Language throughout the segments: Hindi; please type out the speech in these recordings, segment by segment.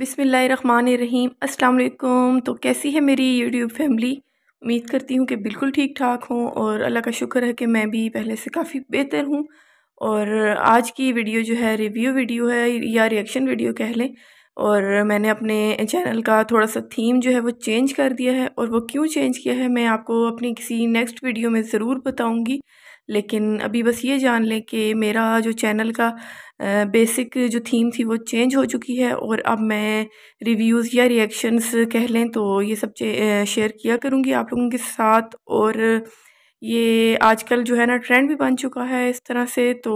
बिसमीम अल्लाम तो कैसी है मेरी यूट्यूब फैमिली उम्मीद करती हूँ कि बिल्कुल ठीक ठाक हूँ और अल्लाह का शुक्र है कि मैं भी पहले से काफ़ी बेहतर हूँ और आज की वीडियो जो है रिव्यू वीडियो है या रिएक्शन वीडियो कह लें और मैंने अपने चैनल का थोड़ा सा थीम जो है वो चेंज कर दिया है और वो क्यों चेंज किया है मैं आपको अपनी किसी नेक्स्ट वीडियो में ज़रूर बताऊंगी लेकिन अभी बस ये जान लें कि मेरा जो चैनल का बेसिक जो थीम थी वो चेंज हो चुकी है और अब मैं रिव्यूज़ या रिएक्शंस कह लें तो ये सब शेयर किया करूँगी आप लोगों के साथ और ये आजकल जो है ना ट्रेंड भी बन चुका है इस तरह से तो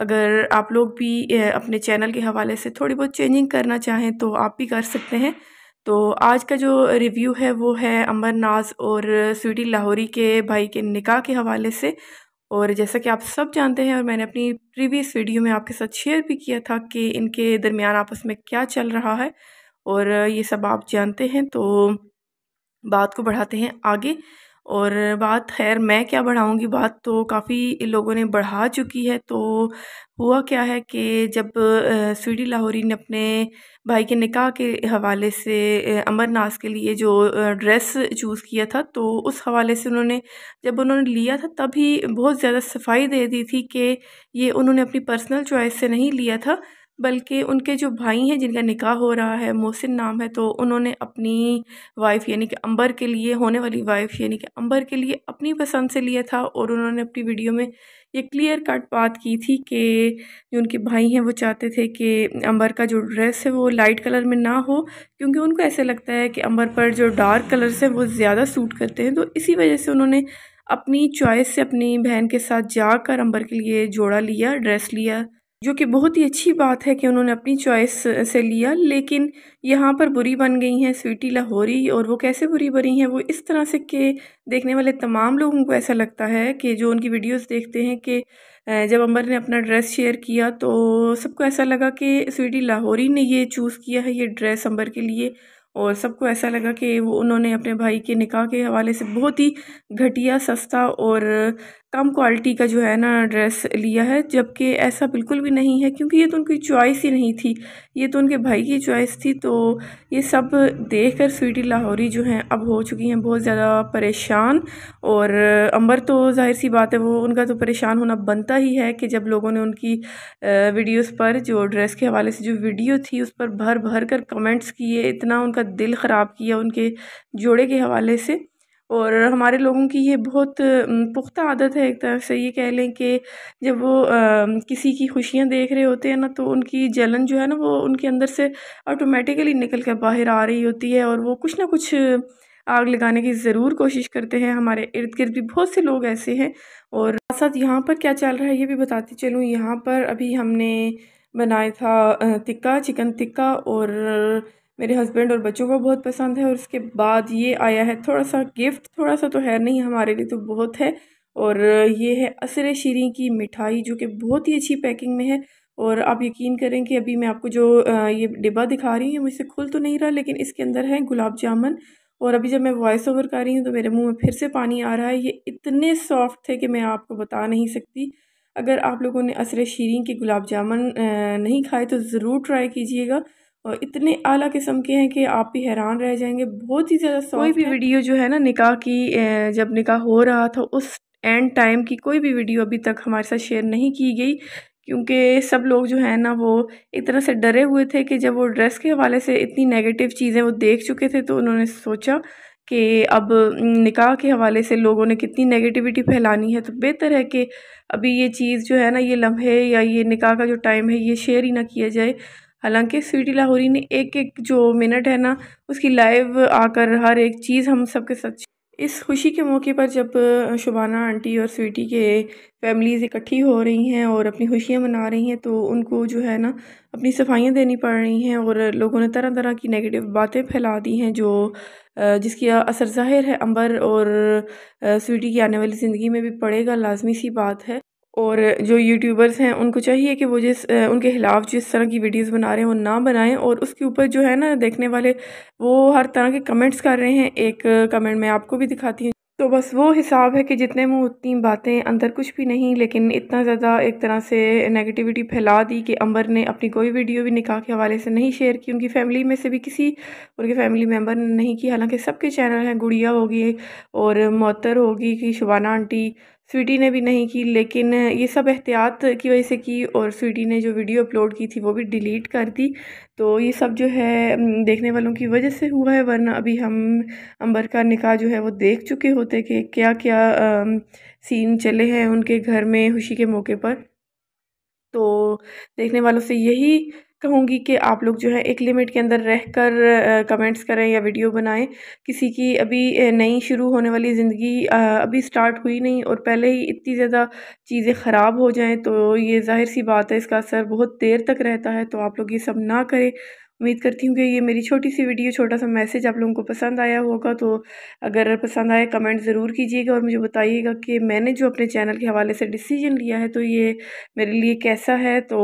अगर आप लोग भी अपने चैनल के हवाले से थोड़ी बहुत चेंजिंग करना चाहें तो आप भी कर सकते हैं तो आज का जो रिव्यू है वो है अमरनाथ नाज और स्वीटी लाहौरी के भाई के निकाह के हवाले से और जैसा कि आप सब जानते हैं और मैंने अपनी प्रीवियस वीडियो में आपके साथ शेयर भी किया था कि इनके दरमियान आपस में क्या चल रहा है और ये सब आप जानते हैं तो बात को बढ़ाते हैं आगे और बात खैर मैं क्या बढ़ाऊँगी बात तो काफ़ी लोगों ने बढ़ा चुकी है तो हुआ क्या है कि जब स्वीडी लाहौरी ने अपने भाई के निकाह के हवाले से अमरनाथ के लिए जो ड्रेस चूज़ किया था तो उस हवाले से उन्होंने जब उन्होंने लिया था तभी बहुत ज़्यादा सफाई दे दी थी कि ये उन्होंने अपनी पर्सनल चॉइस से नहीं लिया था बल्कि उनके जो भाई हैं जिनका निकाह हो रहा है मोहसिन नाम है तो उन्होंने अपनी वाइफ़ यानी कि अंबर के लिए होने वाली वाइफ़ यानी कि अंबर के लिए अपनी पसंद से लिया था और उन्होंने अपनी वीडियो में ये क्लियर कट बात की थी कि जो उनके भाई हैं वो चाहते थे कि अंबर का जो ड्रेस है वो लाइट कलर में ना हो क्योंकि उनको ऐसे लगता है कि अंबर पर जो डार्क कलर्स हैं वो ज़्यादा सूट करते हैं तो इसी वजह से उन्होंने अपनी चॉइस से अपनी बहन के साथ जाकर अंबर के लिए जोड़ा लिया ड्रेस लिया जो कि बहुत ही अच्छी बात है कि उन्होंने अपनी चॉइस से लिया लेकिन यहाँ पर बुरी बन गई हैं स्वीटी लाहौरी और वो कैसे बुरी बनी हैं वो इस तरह से के देखने वाले तमाम लोगों को ऐसा लगता है कि जो उनकी वीडियोस देखते हैं कि जब अंबर ने अपना ड्रेस शेयर किया तो सबको ऐसा लगा कि स्वीटी लाहौरी ने ये चूज़ किया है ये ड्रेस अंबर के लिए और सबको ऐसा लगा कि वो उन्होंने अपने भाई के निकाह के हवाले से बहुत ही घटिया सस्ता और कम क्वालिटी का जो है ना ड्रेस लिया है जबकि ऐसा बिल्कुल भी नहीं है क्योंकि ये तो उनकी चॉइस ही नहीं थी ये तो उनके भाई की चॉइस थी तो ये सब देख कर स्वीटी लाहौरी जो हैं अब हो चुकी हैं बहुत ज़्यादा परेशान और अंबर तो जाहिर सी बात है वो उनका तो परेशान होना बनता ही है कि जब लोगों ने उनकी वीडियोज़ पर जो ड्रेस के हवाले से जो वीडियो थी उस पर भर भर कर कमेंट्स किए इतना उनका बहुत दिल ख़राब किया उनके जोड़े के हवाले से और हमारे लोगों की ये बहुत पुख्ता आदत है एक तरह से ये कह लें कि जब वो आ, किसी की खुशियाँ देख रहे होते हैं ना तो उनकी जलन जो है ना वो उनके अंदर से ऑटोमेटिकली निकल कर बाहर आ रही होती है और वो कुछ ना कुछ आग लगाने की ज़रूर कोशिश करते हैं हमारे इर्द गिर्द भी बहुत से लोग ऐसे हैं और साथ साथ यहाँ पर क्या चल रहा है ये भी बताती चलूँ यहाँ पर अभी हमने बनाया था टिक्का चिकन टिक्का और मेरे हस्बैंड और बच्चों को बहुत पसंद है और उसके बाद ये आया है थोड़ा सा गिफ्ट थोड़ा सा तो है नहीं हमारे लिए तो बहुत है और ये है असर शीरी की मिठाई जो कि बहुत ही अच्छी पैकिंग में है और आप यकीन करें कि अभी मैं आपको जो ये डिब्बा दिखा रही हूँ मुझसे खुल तो नहीं रहा लेकिन इसके अंदर है गुलाब जामुन और अभी जब मैं वॉइस ओवर कर रही हूँ तो मेरे मुंह में फिर से पानी आ रहा है ये इतने सॉफ्ट थे कि मैं आपको बता नहीं सकती अगर आप लोगों ने असर शीरी के गुलाब जामुन नहीं खाए तो ज़रूर ट्राई कीजिएगा और इतने आला किस्म के हैं कि आप भी हैरान रह जाएंगे बहुत ही ज़्यादा कोई भी वीडियो जो है ना निकाह की जब निकाह हो रहा था उस एंड टाइम की कोई भी वीडियो अभी तक हमारे साथ शेयर नहीं की गई क्योंकि सब लोग जो है ना वो एक तरह से डरे हुए थे कि जब वो ड्रेस के हवाले से इतनी नेगेटिव चीज़ें वो देख चुके थे तो उन्होंने सोचा कि अब निकाह के हवाले से लोगों ने कितनी नेगेटिविटी फैलानी है तो बेहतर है कि अभी ये चीज़ जो है ना ये लम्हे या ये निकाह का जो टाइम है ये शेयर ही ना किया जाए हालांकि स्वीटी लाहौरी ने एक एक जो मिनट है ना उसकी लाइव आकर हर एक चीज़ हम सबके साथ इस खुशी के मौके पर जब शुबाना आंटी और स्वीटी के फैमिलीज़ इकट्ठी हो रही हैं और अपनी खुशियाँ मना रही हैं तो उनको जो है ना अपनी सफाइयाँ देनी पड़ रही हैं और लोगों ने तरह तरह की नेगेटिव बातें फैला दी हैं जो जिसकी असर ज़ाहिर है अंबर और स्वीटी की आने वाली ज़िंदगी में भी पड़ेगा लाजमी सी बात है और जो यूट्यूबर्स हैं उनको चाहिए कि वो जिस उनके ख़िलाफ़ जिस तरह की वीडियोस बना रहे हैं वो ना बनाएं और उसके ऊपर जो है ना देखने वाले वो हर तरह के कमेंट्स कर रहे हैं एक कमेंट में आपको भी दिखाती हूँ तो बस वो हिसाब है कि जितने मुँह उतनी बातें अंदर कुछ भी नहीं लेकिन इतना ज़्यादा एक तरह से नेगेटिविटी फैला दी कि अंबर ने अपनी कोई वीडियो भी निकाह के हवाले से नहीं शेयर की उनकी फैमिली में से भी किसी उनके फैमिली मेम्बर ने नहीं की हालांकि सबके चैनल हैं गुड़िया होगी और मोतर होगी कि शुबाना आंटी स्वीटी ने भी नहीं की लेकिन ये सब एहतियात की वजह से की और स्वीटी ने जो वीडियो अपलोड की थी वो भी डिलीट कर दी तो ये सब जो है देखने वालों की वजह से हुआ है वरना अभी हम अंबर का निकाह जो है वो देख चुके होते कि क्या क्या आ, सीन चले हैं उनके घर में खुशी के मौके पर तो देखने वालों से यही कहूँगी कि आप लोग जो है एक लिमिट के अंदर रह कर कमेंट्स करें या वीडियो बनाएं किसी की अभी नई शुरू होने वाली ज़िंदगी अभी स्टार्ट हुई नहीं और पहले ही इतनी ज़्यादा चीज़ें ख़राब हो जाएं तो ये जाहिर सी बात है इसका असर बहुत देर तक रहता है तो आप लोग ये सब ना करें उम्मीद करती हूँ कि ये मेरी छोटी सी वीडियो छोटा सा मैसेज आप लोगों को पसंद आया होगा तो अगर पसंद आए कमेंट ज़रूर कीजिएगा और मुझे बताइएगा कि मैंने जो अपने चैनल के हवाले से डिसीजन लिया है तो ये मेरे लिए कैसा है तो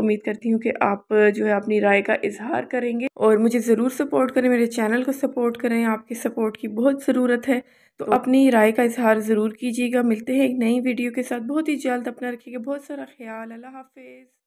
उम्मीद करती हूँ कि आप जो है अपनी राय का इजहार करेंगे और मुझे ज़रूर सपोर्ट करें मेरे चैनल को सपोर्ट करें आपकी सपोर्ट की बहुत ज़रूरत है तो अपनी राय का इजहार ज़रूर कीजिएगा मिलते हैं एक नई वीडियो के साथ बहुत ही जल्द अपना रखिएगा बहुत सारा ख्याल अल्लाह हाफिज़